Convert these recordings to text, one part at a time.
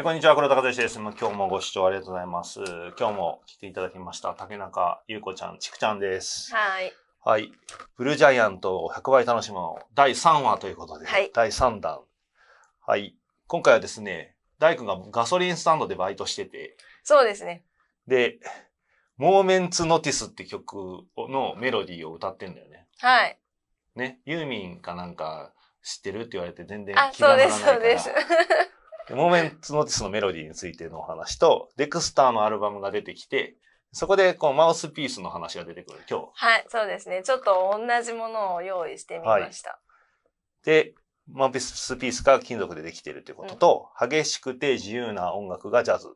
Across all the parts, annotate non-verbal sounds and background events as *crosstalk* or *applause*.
えこんにちは、黒田和之です。今日もご視聴ありがとうございます。今日も来ていただきました、竹中優子ちゃん、ちくちゃんです。はい。はい。ブルージャイアント100倍楽しむ第3話ということで、はい、第3弾。はい。今回はですね、大工がガソリンスタンドでバイトしてて。そうですね。で、モーメンツノティスって曲のメロディーを歌ってんだよね。はい。ね、ユーミンかなんか知ってるって言われて全然気がならないから。あ、そうです、そうです。モメンツノティスのメロディーについてのお話と、デクスターのアルバムが出てきて、そこでこうマウスピースの話が出てくる、今日。はい、そうですね。ちょっと同じものを用意してみました。はい、で、マウスピースが金属でできているということと、うん、激しくて自由な音楽がジャズ。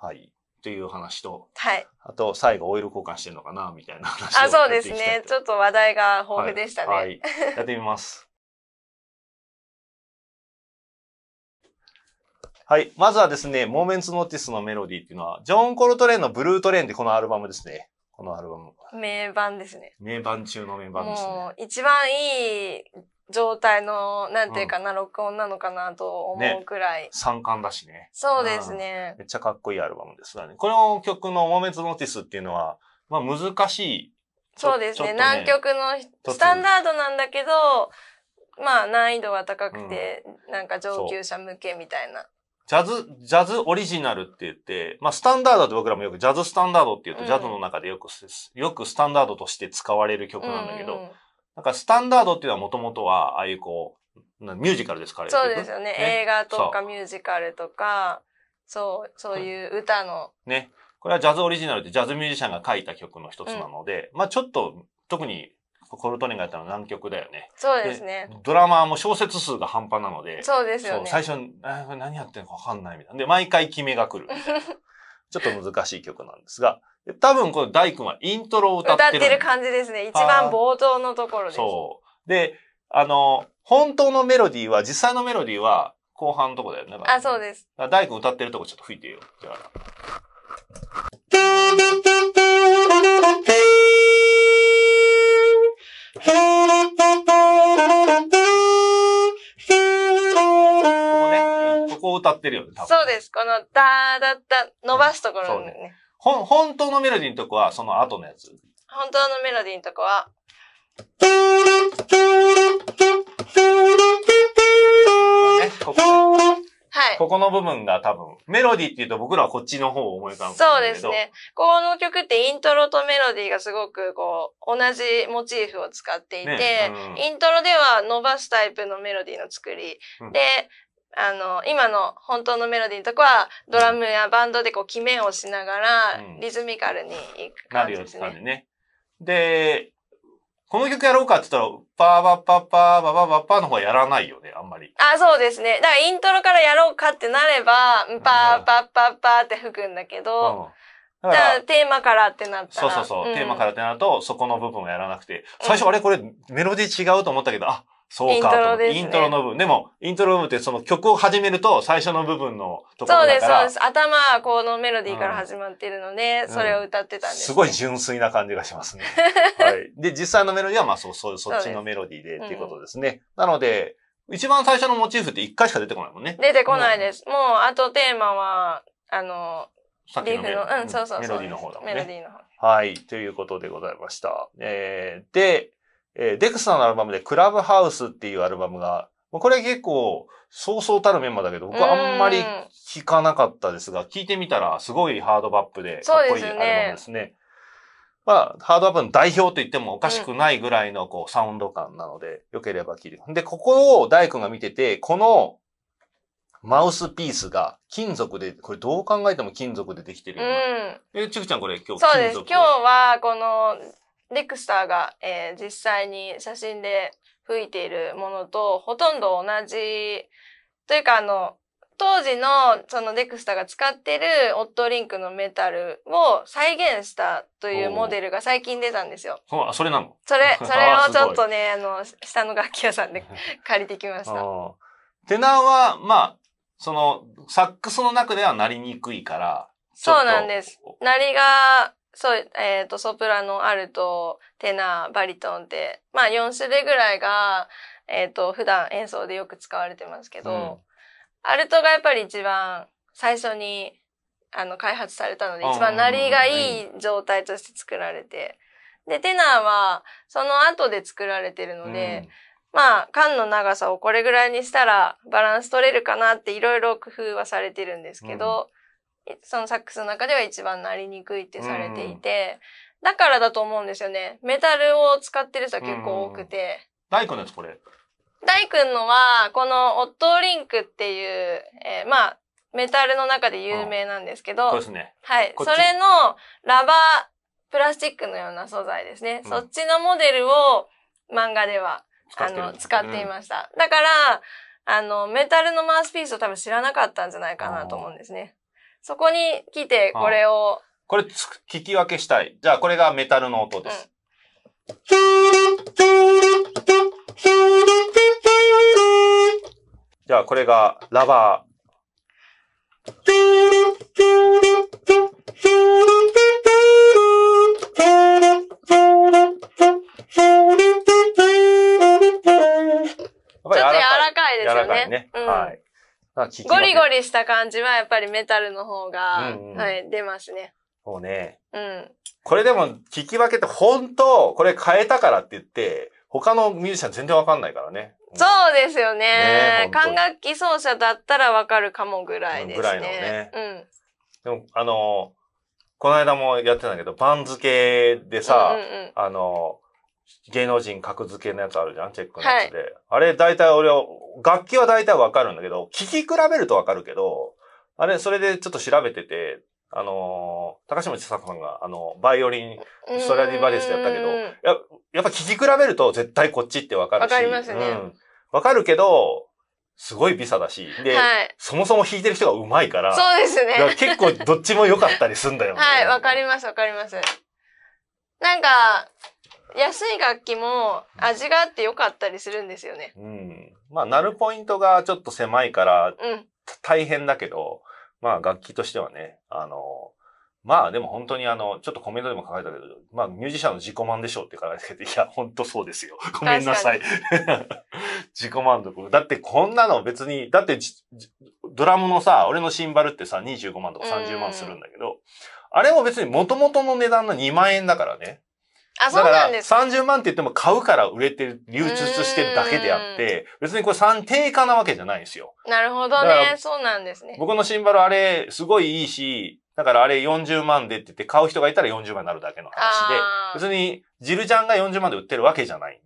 はい。という話と、はい。あと、最後オイル交換してるのかな、みたいな話あ、そうですね。ちょっと話題が豊富でしたね。はい、はい、やってみます。はい。まずはですね、モーメンツノーティスのメロディーっていうのは、ジョン・コルトレーンのブルートレーンでこのアルバムですね。このアルバム。名盤ですね。名盤中の名盤ですね。もう、一番いい状態の、なんていうかな、うん、録音なのかなと思うくらい。ね、三冠だしね。そうですね、うん、めっちゃかっこいいアルバムですね。この曲のモーメンツノーティスっていうのは、まあ難しい。そうですね。ね南極のスタンダードなんだけど、まあ難易度は高くて、うん、なんか上級者向けみたいな。ジャズ、ジャズオリジナルって言って、まあ、スタンダードって僕らもよくジャズスタンダードって言うと、ジャズの中でよく、よくスタンダードとして使われる曲なんだけど、うん、なんかスタンダードっていうのはもともとは、ああいうこう、ミュージカルですからそうですよね。ね映画とかミュージカルとか、そう、そういう歌の、ね。これはジャズオリジナルってジャズミュージシャンが書いた曲の一つなので、まあちょっと特にコルトニンがやったのは南極だよね。そうですね。ドラマーも小説数が半端なので、そうですよね。最初、何やってるのかわかんないみたいな。で、毎回決めが来る。*laughs* ちょっと難しい曲なんですが、多分この大君はイントロを歌ってる。歌ってる感じですね。一番冒頭のところです。そう。で、あの、本当のメロディーは、実際のメロディーは後半のとこだよね。あ、そうです。大君歌ってるとこちょっと吹いてよ。じゃあ。歌ってるよね、そうです。この、だーだった、伸ばすところね,、ほ。本当のメロディーのとこは、その後のやつ。本当のメロディーのとこは、ここはい。ここの部分が多分、メロディーって言うと僕らはこっちの方を思い浮かぶそうですね。この曲ってイントロとメロディーがすごくこう、同じモチーフを使っていて、ねうん、イントロでは伸ばすタイプのメロディーの作り、うん、で、あの、今の本当のメロディーのとこは、ドラムやバンドでこう、決めをしながら、リズミカルにいく感じですね。なるよね。で、この曲やろうかって言ったら、パーバッパーパーバババッパーの方はやらないよね、あんまり。あ、そうですね。だからイントロからやろうかってなれば、パーパッパーパーって吹くんだけど、うん、だからテーマからってなったら。そうそうそう。うん、テーマからってなると、そこの部分をやらなくて。最初、あれこれメロディー違うと思ったけど、あ、そうかと。イントロです、ね、イントロの部分。でも、イントロ部分ってその曲を始めると最初の部分のところだからそうです、そうです。頭はこのメロディーから始まってるので、うん、それを歌ってたんです、ね、すごい純粋な感じがしますね。*laughs* はい。で、実際のメロディーはまあそう、そう、そっちのメロディーでっていうことですね。うん、なので、一番最初のモチーフって一回しか出てこないもんね。出てこないです。うん、もう、あとテーマは、あの、さっきのメロディーの方だもんね。メロディーの方。はい。ということでございました。えー、で、えー、デクスのアルバムでクラブハウスっていうアルバムが、これ結構、そうそうたるメンバーだけど、僕あんまり聞かなかったですが、聞いてみたらすごいハードバップで、かっこいいアルバムですね。すねまあ、ハードバップの代表と言ってもおかしくないぐらいのこうサウンド感なので、よければ聞いて。で、ここを大君が見てて、このマウスピースが金属で、これどう考えても金属でできてるような。うん、え、ちくちゃんこれ今日金属そうです。今日はこのレクスターが、えー、実際に写真で吹いているものとほとんど同じ、というかあの、当時のそのデクスターが使ってるオットリンクのメタルを再現したというモデルが最近出たんですよ。あ、それなのそれ、*laughs* それをちょっとね、あの、下の楽器屋さんで *laughs* 借りてきました。テナーは、まあ、その、サックスの中ではなりにくいから。そうなんです。なりがそう、えっ、ー、と、ソプラノ、アルト、テナー、バリトンって、まあ4種類ぐらいが、えっ、ー、と、普段演奏でよく使われてますけど、うん、アルトがやっぱり一番最初に、あの、開発されたので、一番鳴りがいい状態として作られて、で、テナーは、その後で作られてるので、うん、まあ、缶の長さをこれぐらいにしたらバランス取れるかなっていろいろ工夫はされてるんですけど、うんそのサックスの中では一番なりにくいってされていて、うん、だからだと思うんですよね。メタルを使ってる人は結構多くて。大工のやつこれ。大君のは、このオットーリンクっていう、えー、まあ、メタルの中で有名なんですけど、そうですね。はい。それのラバー、プラスチックのような素材ですね。うん、そっちのモデルを漫画では、あの、使っていました。うん、だから、あの、メタルのマウスピースを多分知らなかったんじゃないかなと思うんですね。そこに来て、これを、これ聞き分けしたい。じゃあ、これがメタルの音です。うん、じゃあ、これがラバー。やっぱり柔らかいですよね。柔らかいね。うん、はい。ゴリゴリした感じはやっぱりメタルの方が、うんうん、はい、出ますね。そうね。うん。これでも、聞き分けって本当、これ変えたからって言って、他のミュージシャン全然わかんないからね。そうですよね。ね管楽器奏者だったらわかるかもぐらいですね。ぐらいのね。うん。でも、あの、この間もやってたんだけど、番付でさ、うんうん、あの、芸能人格付けのやつあるじゃんチェックのやつで。はい、あれ、大体俺は、楽器は大体わかるんだけど、聴き比べるとわかるけど、あれ、それでちょっと調べてて、あのー、高島千佐さんが、あの、バイオリン、ストラディバリスやったけど、ややっぱ聴き比べると絶対こっちってわかるし。わかりますね。うん。わかるけど、すごい微差だし、で、はい、そもそも弾いてる人が上手いから、そうですね。結構どっちも良かったりすんだよね。はい、わかります、わかります。なんか、安い楽器も味があって良かったりするんですよね。うん。まあ、なるポイントがちょっと狭いから、大変だけど、まあ、楽器としてはね、あの、まあでも本当にあの、ちょっとコメントでも書かれたけど、まあミュージシャンの自己満でしょうって書かれてて、いや、本当そうですよ。ごめんなさい。*laughs* 自己満足。だってこんなの別に、だってドラムのさ、俺のシンバルってさ、25万とか30万するんだけど、あれも別に元々の値段の2万円だからね。あ、そうなんです、30万って言っても買うから売れてる、流出してるだけであって、別にこれ3定価なわけじゃないんですよ。なるほどね。そうなんですね。僕のシンバルあれ、すごいいいし、だからあれ40万でって言って買う人がいたら40万になるだけの話で、別にジルちゃんが40万で売ってるわけじゃない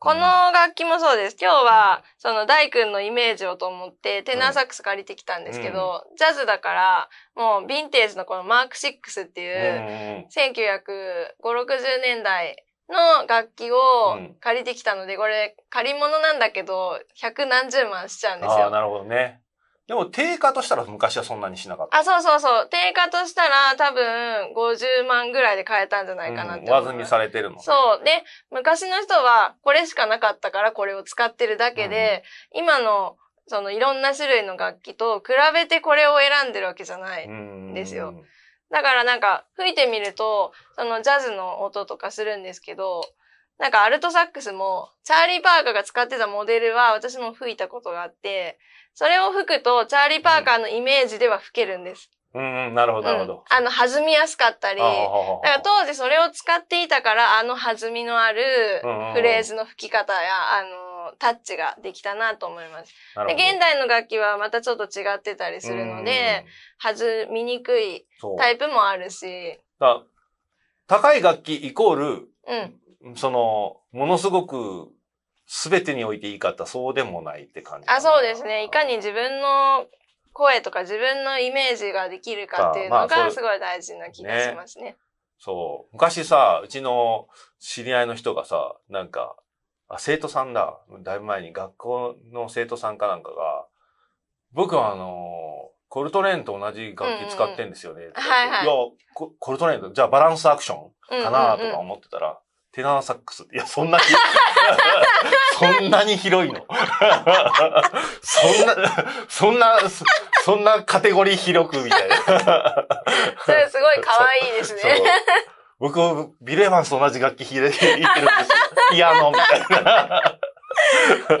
この楽器もそうです。今日は、その大君のイメージをと思って、テナーサックス借りてきたんですけど、うん、ジャズだから、もうヴィンテージのこのマーク6っていう、1950、60年代の楽器を借りてきたので、これ借り物なんだけど、百何十万しちゃうんですよ。ああ、なるほどね。でも定価としたら昔はそんなにしなかった。あ、そうそうそう。定価としたら多分50万ぐらいで買えたんじゃないかなって、うん、上積みされてるの、そう。で、昔の人はこれしかなかったからこれを使ってるだけで、うん、今のそのいろんな種類の楽器と比べてこれを選んでるわけじゃないんですよ。だからなんか吹いてみると、そのジャズの音とかするんですけど、なんかアルトサックスも、チャーリー・パーカーが使ってたモデルは私も吹いたことがあって、それを吹くと、チャーリー・パーカーのイメージでは吹けるんです。うん、うん、なるほど、なるほど。あの、弾みやすかったり、だから当時それを使っていたから、あの弾みのあるフレーズの吹き方や、あの、タッチができたなと思います。で現代の楽器はまたちょっと違ってたりするので、弾みにくいタイプもあるし。高い楽器イコール、うん、その、ものすごく全てにおいていいかったそうでもないって感じ。あ、そうですね。いかに自分の声とか自分のイメージができるかっていうのがすごい大事な気がしますね。そう。昔さ、うちの知り合いの人がさ、なんか、あ、生徒さんだ。だいぶ前に学校の生徒さんかなんかが、僕はあのー、コルトレーンと同じ楽器使ってんですよね。うんうん、はいはい。いやコ、ルトレーンと、じゃあバランスアクションかなとか思ってたら、うんうんテナーサックス。いや、そんな、*laughs* そんなに広いの。*laughs* そんな、そんな、そんなカテゴリー広くみたいな。それすごい可愛いですね。僕、ビレエァンスと同じ楽器弾いてるんですよ。ピアノみたいな。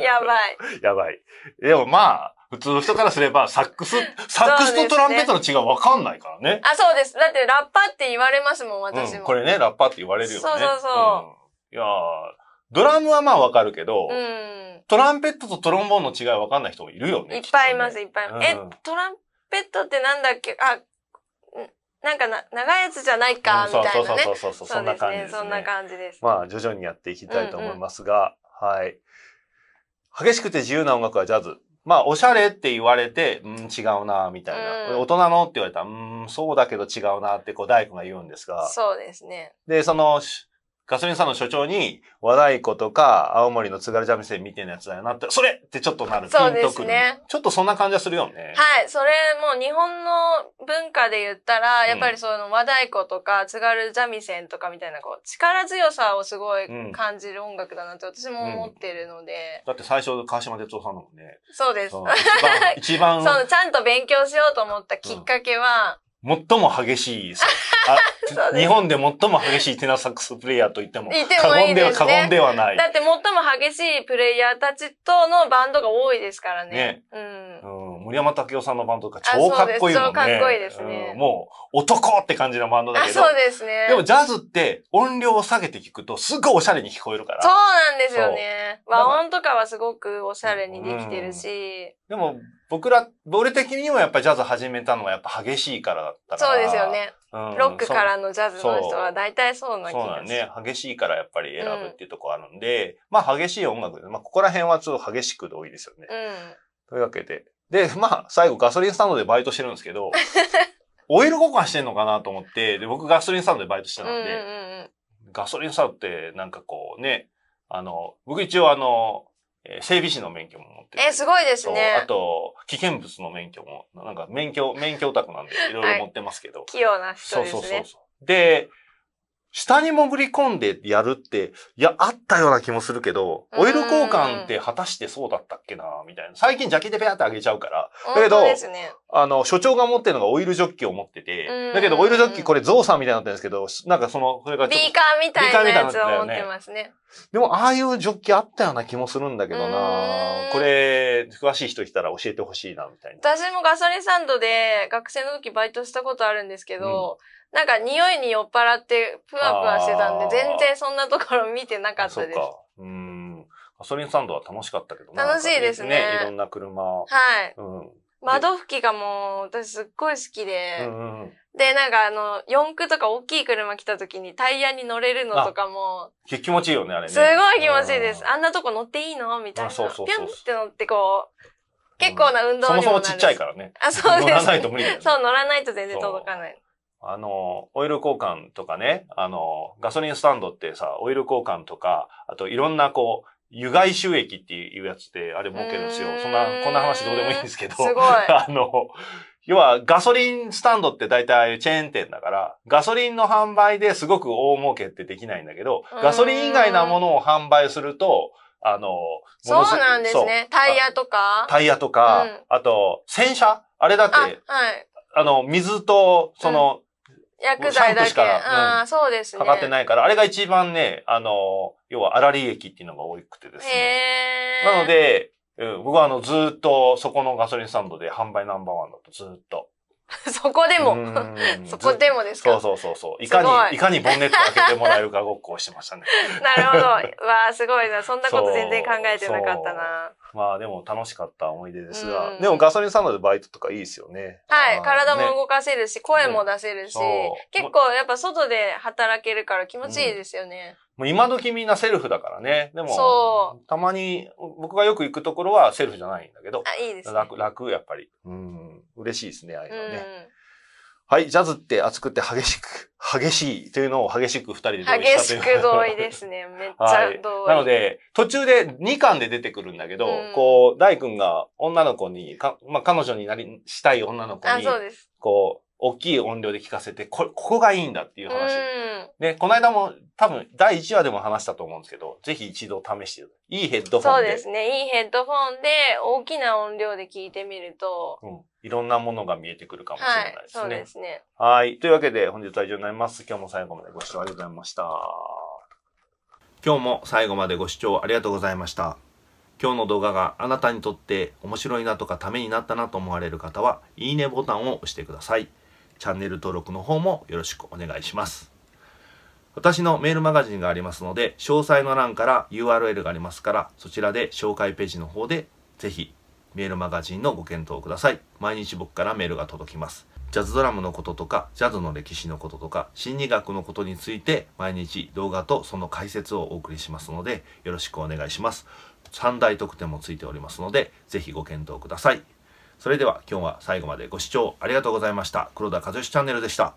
*laughs* やばい。やばい。でもまあ、普通の人からすれば、サックス、*laughs* サックスとトランペットの違いわかんないからね。あ、そうです。だってラッパって言われますもん、私も。うん、これね、ラッパって言われるよね。そうそうそう。うん、いやドラムはまあわかるけど、うん、トランペットとトロンボーンの違いわかんない人もいるよね。いっぱいいます、ね、いっぱいいます。え、トランペットってなんだっけあ、なんかな、長いやつじゃないか、みたいな、ね、そうそうそうそう、そんな感じです、ね。そんな感じです。まあ、徐々にやっていきたいと思いますが、うんうん、はい。激しくて自由な音楽はジャズ。まあ、おしゃれって言われて、うん、違うな、みたいな、うん。大人のって言われたら、うん、そうだけど違うなって、こう、大工が言うんですが。そうですね。で、その、ガソリンさんの所長に、和太鼓とか、青森の津軽三味線みたいなやつだよなって、それってちょっとなる。そうですね。ちょっとそんな感じはするよね。はい。それも日本の文化で言ったら、やっぱりその和太鼓とか、津軽三味線とかみたいな、こう、力強さをすごい感じる音楽だなって私も思ってるので。うんうん、だって最初、川島哲夫さんだもんね。そうです。一番。一番 *laughs* そう、ちゃんと勉強しようと思ったきっかけは、うん最も激しい *laughs* です。日本で最も激しいテナサックスプレイヤーと言っても過言では、過言ではない。だって最も激しいプレイヤーたちとのバンドが多いですからね。うん。うん、森山武夫さんのバンドとか超かっこいいもんね。超かっこいいですね、もう男って感じのバンドだけど。そうですね。でもジャズって音量を下げて聞くとすごいおしゃれに聞こえるから。そうなんですよね。和音とかはすごくおしゃれにできてるし。でも僕ら、俺的にもやっぱジャズ始めたのはやっぱ激しいからだったから。そうですよね。うん、ロックからのジャズの人は大体そうな気がする。そうだね。激しいからやっぱり選ぶっていうとこあるんで、うん、まあ激しい音楽で、まあここら辺はちょっと激しくで多いですよね。うん、というわけで。で、まあ最後ガソリンスタンドでバイトしてるんですけど、*laughs* オイル交換してんのかなと思って、で、僕ガソリンスタンドでバイトしてたんで、ガソリンスタンドってなんかこうね、あの、僕一応あの、えー、整備士の免許も持ってる。えー、すごいですね。あと、危険物の免許も、なんか免許、免許オタクなんでいろいろ持ってますけど。はい、器用な人ですね。そうそうそう。で、下に潜り込んでやるって、いや、あったような気もするけど、オイル交換って果たしてそうだったっけな、みたいな。最近ジャケでペアってあげちゃうから。だけど、ね、あの、所長が持ってるのがオイルジョッキを持ってて、だけどオイルジョッキこれゾウさんみたいになってるんですけど、なんかその、それがビーカーみたいなやつを持ってますね。でも、ああいうジョッキあったような気もするんだけどなこれ、詳しい人いたら教えてほしいな、みたいな。私もガソリンサンドで学生の時バイトしたことあるんですけど、うんなんか匂いに酔っ払ってぷわぷわしてたんで、全然そんなところ見てなかったです。そうか。うん。ガソリンスタンドは楽しかったけど楽しいですね。いろんな車。はい。うん。窓拭きがもう、私すっごい好きで、うんうん、で、なんかあの、四駆とか大きい車来た時にタイヤに乗れるのとかも、気持ちいいよね、あれね。すごい気持ちいいです。あんなとこ乗っていいのみたいな。そうそうそうピュンって乗ってこう、結構な運動にそもそもちっちゃいからね。あ、そうです、ね。乗らないと無理ね、そう、乗らないと全然届かない。あの、オイル交換とかね、あの、ガソリンスタンドってさ、オイル交換とか、あといろんなこう、有害収益っていうやつってあれ儲けるんですよ。そんな、こんな話どうでもいいんですけど。すごい。*laughs* あの、要はガソリンスタンドって大体チェーン店だから、ガソリンの販売ですごく大儲けってできないんだけど、ガソリン以外なものを販売すると、あの、そうなんですね。タイヤとかタイヤとか、うん、あと、洗車あれだって、あはい、あの、水と、その、うん薬剤だけ。シャうん、そうですね。かかってないから、あれが一番ね、あの、要は粗利益っていうのが多くてですね。なので、うん、僕はあの、ずっと、そこのガソリンスタンドで販売ナンバーワンだとずっと。*laughs* そこでも、*laughs* そこでもですかそうそうそうそう。いかに、いかにボンネット開けてもらえるかごっこをしてましたね。*laughs* なるほど。わあすごいな。そんなこと全然考えてなかったな。まあでも楽しかった思い出ですが、うん、でもガソリンサンドでバイトとかいいですよね。はい、体も動かせるし、ね、声も出せるし、ね、結構やっぱ外で働けるから気持ちいいですよね。うん、もう今時みんなセルフだからね。でも、たまに、僕がよく行くところはセルフじゃないんだけど。あ、いいです、ね、楽、楽、やっぱり。うん。嬉しいですね、ああいうのね。うんはい、ジャズって熱くて激しく、激しいというのを激しく二人で同意したという。激しく同意ですね。*laughs* めっちゃ同意。はい、なので、途中で2巻で出てくるんだけど、うん、こう、大君が女の子に、かまあ、彼女になり、したい女の子に、あそうですこ大きい音量で聞かせて、こ、ここがいいんだっていう話。で、この間も多分第1話でも話したと思うんですけど、ぜひ一度試していいヘッドフォンで。そうですね。いいヘッドフォンで大きな音量で聞いてみると、うん、いろんなものが見えてくるかもしれないですね。はい、そうですね。はい。というわけで本日は以上になります。今日も最後までご視聴ありがとうございました。今日も最後までご視聴ありがとうございました。今日の動画があなたにとって面白いなとかためになったなと思われる方は、いいねボタンを押してください。チャンネル登録の方もよろしくお願いします。私のメールマガジンがありますので、詳細の欄から URL がありますから、そちらで紹介ページの方で、ぜひメールマガジンのご検討ください。毎日僕からメールが届きます。ジャズドラムのこととか、ジャズの歴史のこととか、心理学のことについて、毎日動画とその解説をお送りしますので、よろしくお願いします。3大特典もついておりますので、ぜひご検討ください。それでは今日は最後までご視聴ありがとうございました。黒田和義チャンネルでした。